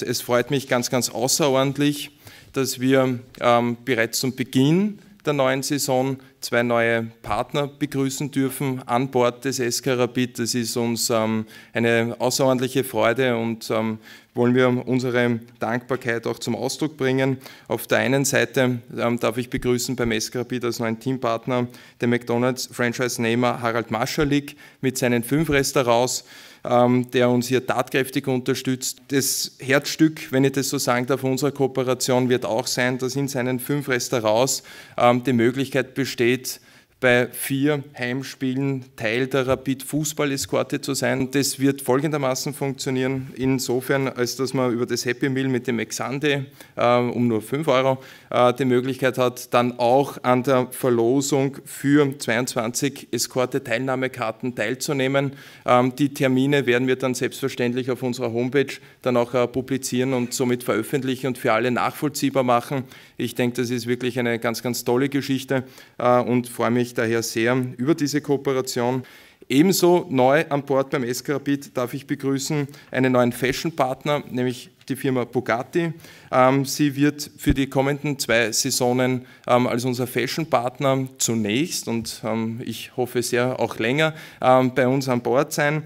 Es freut mich ganz, ganz außerordentlich, dass wir ähm, bereits zum Beginn der neuen Saison zwei neue Partner begrüßen dürfen an Bord des SK Rapid. Das ist uns ähm, eine außerordentliche Freude und ähm, wollen wir unsere Dankbarkeit auch zum Ausdruck bringen. Auf der einen Seite ähm, darf ich begrüßen beim SKB als neuen Teampartner den McDonalds Franchise-Nehmer Harald Maschalik mit seinen fünf Restaurants, ähm, der uns hier tatkräftig unterstützt. Das Herzstück, wenn ich das so sagen darf, unserer Kooperation wird auch sein, dass in seinen fünf Restaurants ähm, die Möglichkeit besteht, bei vier Heimspielen Teil der Rapid Fußball-Eskorte zu sein. Das wird folgendermaßen funktionieren, insofern, als dass man über das Happy Meal mit dem Exante äh, um nur 5 Euro äh, die Möglichkeit hat, dann auch an der Verlosung für 22 Eskorte-Teilnahmekarten teilzunehmen. Ähm, die Termine werden wir dann selbstverständlich auf unserer Homepage dann auch äh, publizieren und somit veröffentlichen und für alle nachvollziehbar machen. Ich denke, das ist wirklich eine ganz, ganz tolle Geschichte äh, und freue mich, mich daher sehr über diese Kooperation. Ebenso neu an Bord beim Eskarabit darf ich begrüßen einen neuen Fashion-Partner, nämlich die Firma Bugatti. Ähm, sie wird für die kommenden zwei Saisonen ähm, als unser Fashion-Partner zunächst und ähm, ich hoffe sehr auch länger bei uns an Bord sein.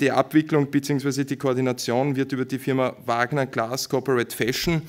die Abwicklung bzw. die Koordination wird über die Firma Wagner Glass Corporate Fashion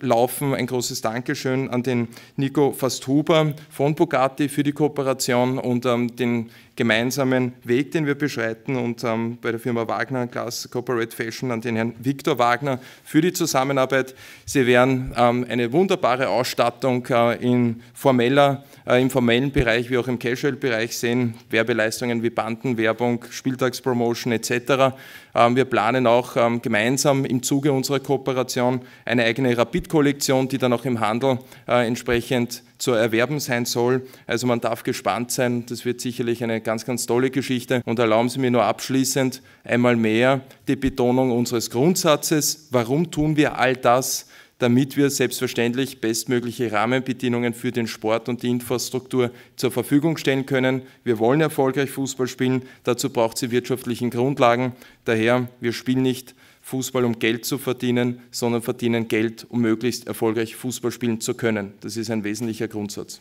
laufen. Ein großes Dankeschön an den Nico Fasthuber von Bugatti für die Kooperation und den gemeinsamen Weg, den wir beschreiten und bei der Firma Wagner Glass Corporate Fashion an den Herrn Viktor Wagner Wagner für die Zusammenarbeit. Sie werden ähm, eine wunderbare Ausstattung äh, in formeller, äh, im formellen Bereich wie auch im Casual-Bereich sehen, Werbeleistungen wie Bandenwerbung, Spieltagspromotion etc. Ähm, wir planen auch ähm, gemeinsam im Zuge unserer Kooperation eine eigene Rapid-Kollektion, die dann auch im Handel äh, entsprechend zu erwerben sein soll. Also man darf gespannt sein. Das wird sicherlich eine ganz, ganz tolle Geschichte. Und erlauben Sie mir nur abschließend einmal mehr die Betonung unseres Grundsatzes. Warum tun wir all das? damit wir selbstverständlich bestmögliche Rahmenbedingungen für den Sport und die Infrastruktur zur Verfügung stellen können. Wir wollen erfolgreich Fußball spielen, dazu braucht sie wirtschaftlichen Grundlagen. Daher, wir spielen nicht Fußball, um Geld zu verdienen, sondern verdienen Geld, um möglichst erfolgreich Fußball spielen zu können. Das ist ein wesentlicher Grundsatz.